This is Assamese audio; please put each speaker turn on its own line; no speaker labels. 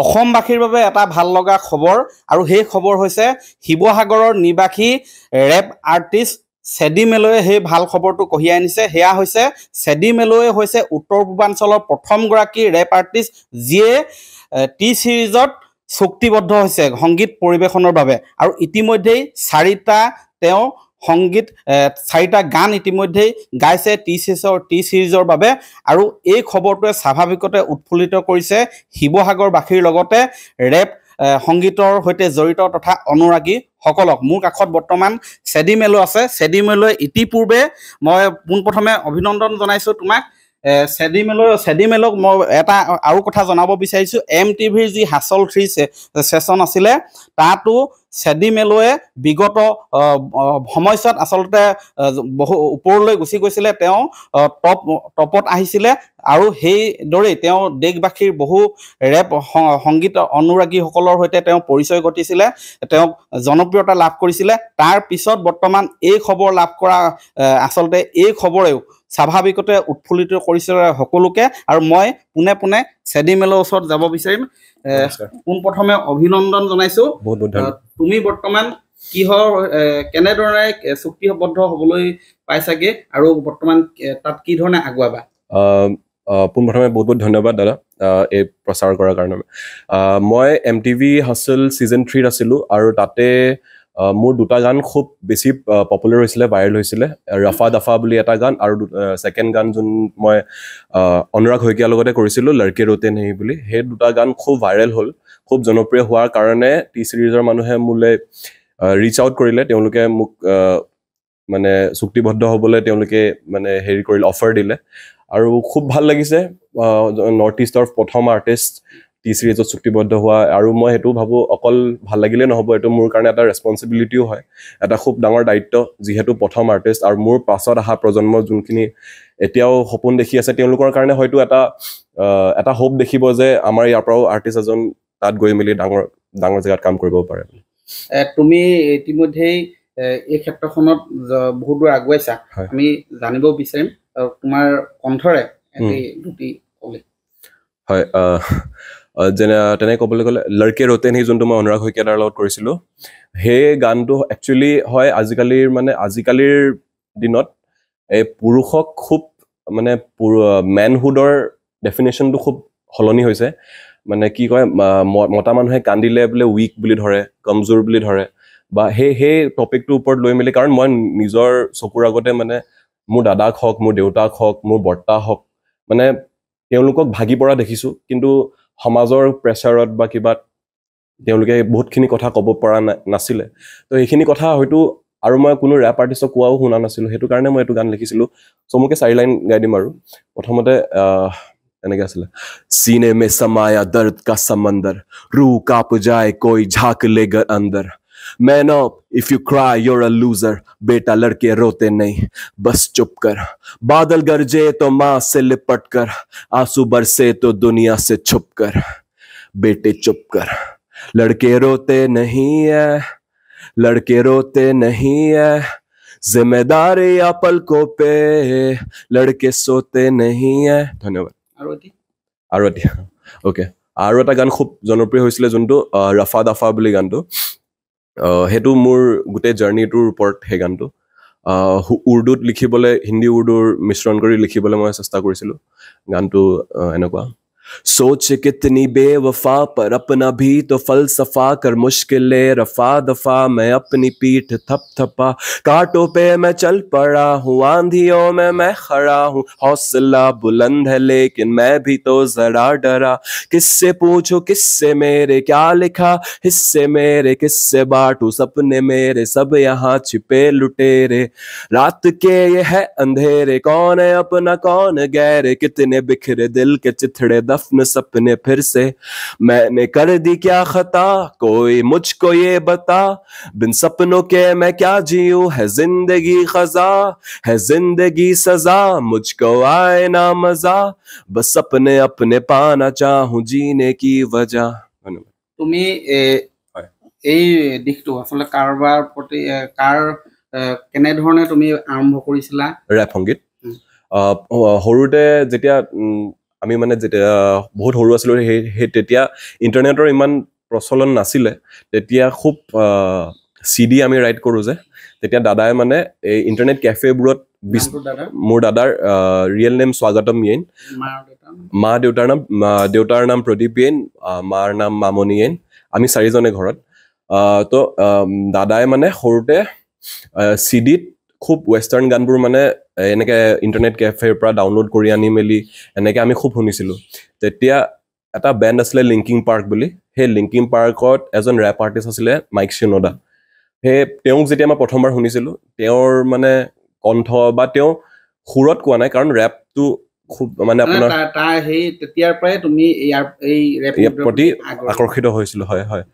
অসমবাসীৰ বাবে এটা ভাল লগা খবৰ আৰু সেই খবৰ হৈছে শিৱসাগৰৰ নিবাসী ৰেপ আৰ্টিষ্ট চেডি মেলোৱে সেই ভাল খবৰটো কঢ়িয়াই আনিছে সেয়া হৈছে চেডি মেলোৱে হৈছে উত্তৰ পূৰ্বাঞ্চলৰ প্ৰথমগৰাকী ৰেপ আৰ্টিষ্ট যিয়ে টি ছিৰিজত চুক্তিবদ্ধ হৈছে সংগীত পৰিৱেশনৰ বাবে আৰু ইতিমধ্যেই চাৰিটা তেওঁ সংগীত চাৰিটা গান ইতিমধ্যেই গাইছে টি চিছৰ টি চিৰিজৰ বাবে আৰু এই খবৰটোৱে স্বাভাৱিকতে উৎফুল্লিত কৰিছে শিৱসাগৰবাসীৰ লগতে ৰেপ সংগীতৰ সৈতে জড়িত তথা অনুৰাগীসকলক মোৰ কাষত বৰ্তমান চেডিমেলো আছে চেডিমেলোৱে ইতিপূৰ্বে মই পোনপ্ৰথমে অভিনন্দন জনাইছোঁ তোমাক চেডিমেলৰ চেডিমেলক মই এটা আৰু কথা জনাব বিচাৰিছোঁ এম টি ভিৰ যি হাচল থ্ৰী ছেশ্যন আছিলে তাতো চেডিমেলোৱে বিগত সময়ছোৱাত আচলতে বহু ওপৰলৈ গুচি গৈছিলে তেওঁ টপ টপত আহিছিলে আৰু সেইদৰেই তেওঁ দেশবাসীৰ বহু ৰেপ সংগীত অনুৰাগীসকলৰ সৈতে তেওঁ পৰিচয় ঘটিছিলে তেওঁক জনপ্ৰিয়তা লাভ কৰিছিলে তাৰ পিছত বৰ্তমান এই খবৰ লাভ কৰা আচলতে এই খবৰেও স্বাভাৱিকতে উৎফুল্লিত কৰিছে সকলোকে আৰু মই পোনে পোনে চেডি মেলৰ ওচৰত যাব বিচাৰিম পোনপ্ৰথমে অভিনন্দন জনাইছো তুমি বৰ্তমান কিহৰ কেনেধৰণে চুক্তিবদ্ধ হ'বলৈ পাইছাগে আৰু বৰ্তমান তাত কি ধৰণে আগুৱাবা
পোন প্ৰথমে বহুত বহুত ধন্যবাদ দাদা এই প্ৰচাৰ কৰাৰ কাৰণে মই M T V hustle season থ্ৰীত আছিলোঁ আৰু তাতে মোৰ দুটা গান খুব বেছি পপুলাৰ হৈছিলে ভাইৰেল হৈছিলে ৰাফা দাফা বুলি এটা গান আৰু ছেকেণ্ড গান যোন মই অনুৰাগ শইকীয়াৰ লগতে কৰিছিলোঁ লাৰকে ৰোটেন হেৰি বুলি সেই দুটা গান খুব ভাইৰেল হ'ল খুব জনপ্ৰিয় হোৱাৰ কাৰণে টি চিৰিজৰ মানুহে মোলৈ ৰিচ আউট কৰিলে তেওঁলোকে মোক মানে চুক্তিবদ্ধ হ'বলৈ তেওঁলোকে মানে হেৰি কৰিলে অফাৰ দিলে আৰু খুব ভাল লাগিছে নৰ্থ ইষ্টৰ প্ৰথম আৰ্টিষ্ট টি চিৰিজত চুক্তিবদ্ধ হোৱা আৰু মই সেইটো ভাবোঁ অকল ভাল লাগিলেই নহ'ব এইটো মোৰ কাৰণে এটা ৰেচপনচিবিলিটিও হয় এটা খুব ডাঙৰ দায়িত্ব যিহেতু প্ৰথম আৰ্টিষ্ট আৰু মোৰ পাছত অহা প্ৰজন্ম যোনখিনি এতিয়াও সপোন দেখি আছে তেওঁলোকৰ কাৰণে হয়তো এটা এটা হোপ দেখিব যে আমাৰ ইয়াৰ পৰাও আৰ্টিষ্ট এজন তাত গৈ মেলি ডাঙৰ ডাঙৰ জেগাত কাম কৰিব পাৰে
তুমি ইতিমধ্যেই এই ক্ষেত্ৰখনত বহুত দূৰ আগুৱাইছা আমি জানিব বিচাৰিম তোমাৰ কণ্ঠৰে
হয় যেনে তেনে ক'বলৈ গ'লে লৰ্কে ৰতেন সেই যোনটো মই অনুৰাগ শইকীয়াৰ লগত কৰিছিলোঁ সেই গানটো একচুৱেলি হয় আজিকালিৰ মানে আজিকালিৰ দিনত এই পুৰুষক খুব মানে মেনহুডৰ ডেফিনেশ্যনটো খুব সলনি হৈছে মানে কি কয় মতা মানুহে কান্দিলে বোলে উইক বুলি ধৰে কমজোৰ বুলি ধৰে বা সেই সেই টপিকটোৰ ওপৰত লৈ মেলি কাৰণ মই নিজৰ চকুৰ আগতে মানে মোৰ দাদাক হওক মোৰ দেউতাক হওক মোৰ বৰ্তা হওক মানে তেওঁলোকক ভাগি পৰা দেখিছোঁ কিন্তু সমাজৰ প্ৰেচাৰত বা কিবাত তেওঁলোকে বহুতখিনি কথা ক'ব পৰা না নাছিলে তো সেইখিনি কথা হয়তো আৰু মই কোনো ৰেপ আৰ্টিষ্টক কোৱাও শুনা নাছিলোঁ সেইটো কাৰণে মই এইটো গান লিখিছিলোঁ চমুকে চাৰি লাইন গাই দিম আৰু প্ৰথমতে এনেকৈ আছিলে চিনে মে চমায়া দৰ্দ কা চমন্দৰ ৰু কাপ যায় কৈ ঝাক লে গৰ অন্দৰ مین آپ اف یو کرائی یور اے لوزر بیٹا لڑکے روتے نہیں بس چپ کر بادل گرجے تو ماں سے لپٹ کر آنسو برسے تو دنیا سے چھپ کر بیٹے چپ کر لڑکے روتے نہیں ہے لڑکے روتے نہیں ہے ذمہ داری یا کو پہ لڑکے سوتے نہیں ہے دھنیہ واد آروتی آروتی اوکے آروتا گان خوب جنپری ہوئی سلے جنٹو رفا دفا بلی گان সেইটো মোৰ গোটেই জাৰ্ণিটোৰ ওপৰত সেই গানটো উৰ্দুত লিখিবলৈ হিন্দী উৰ্দুৰ মিশ্ৰণ কৰি লিখিবলৈ মই চেষ্টা কৰিছিলোঁ গানটো এনেকুৱা سوچ کتنی بے وفا پر اپنا بھی تو فلسفہ کر مشکل رفا دفا میں اپنی پیٹھ تھپ تھپا کاٹوں پہ میں چل پڑا ہوں آندھیوں میں میں میں کھڑا ہوں حوصلہ بلند ہے لیکن بھی تو ذرا ڈرا کس سے پوچھو کس سے میرے کیا لکھا حصے میرے کس سے باٹو سپنے میرے سب یہاں چھپے لٹے رے رات کے یہ ہے اندھیرے کون ہے اپنا کون گہرے کتنے بکھرے دل کے چتھڑے دف صف میں سپنے پھر سے میں نے کر دی کیا خطا کوئی مجھ کو یہ بتا بن سپنوں کے میں کیا جیوں ہے زندگی خزا ہے زندگی سزا مجھ کو آئے نہ مزا بس سپنے اپنے پانا چاہوں جینے کی وجہ
তুমি এই দিশটো আচলতে কাৰোবাৰ প্ৰতি কাৰ কেনেধৰণে তুমি আৰম্ভ কৰিছিলা
ৰেপ সংগীত সৰুতে যেতিয়া আমি মানে যেতিয়া বহুত সৰু আছিলোঁ সেই সেই তেতিয়া ইণ্টাৰনেটৰ ইমান প্ৰচলন নাছিলে তেতিয়া খুব চি ডি আমি ৰাইড কৰোঁ যে তেতিয়া দাদাই মানে এই ইণ্টাৰনেট কেফেবোৰত মোৰ দাদাৰ ৰিয়েল নেম স্বাগতম য়েইন মা দেউতাৰ নাম দেউতাৰ নাম প্ৰদীপ য়েইন মাৰ নাম মামণি য়েইন আমি চাৰিজনে ঘৰত ত' দাদাই মানে সৰুতে চি ডিত খুব ৱেষ্টাৰ্ণ গানবোৰ মানে এনেকৈ ইণ্টাৰনেট কেফেৰ পৰা ডাউনলোড কৰি আনি মেলি এনেকৈ আমি খুব শুনিছিলোঁ তেতিয়া এটা বেণ্ড আছিলে লিংকিং পাৰ্ক বুলি সেই লিংকিং পাৰ্কত এজন ৰেপ আৰ্টিষ্ট আছিলে মাইক চিনোদা সেই তেওঁক যেতিয়া মই প্ৰথমবাৰ শুনিছিলোঁ তেওঁৰ মানে কণ্ঠ বা তেওঁ সুৰত কোৱা নাই কাৰণ ৰেপটো খুব মানে আপোনাৰ প্ৰতি আকৰ্ষিত হৈছিলোঁ হয় হয়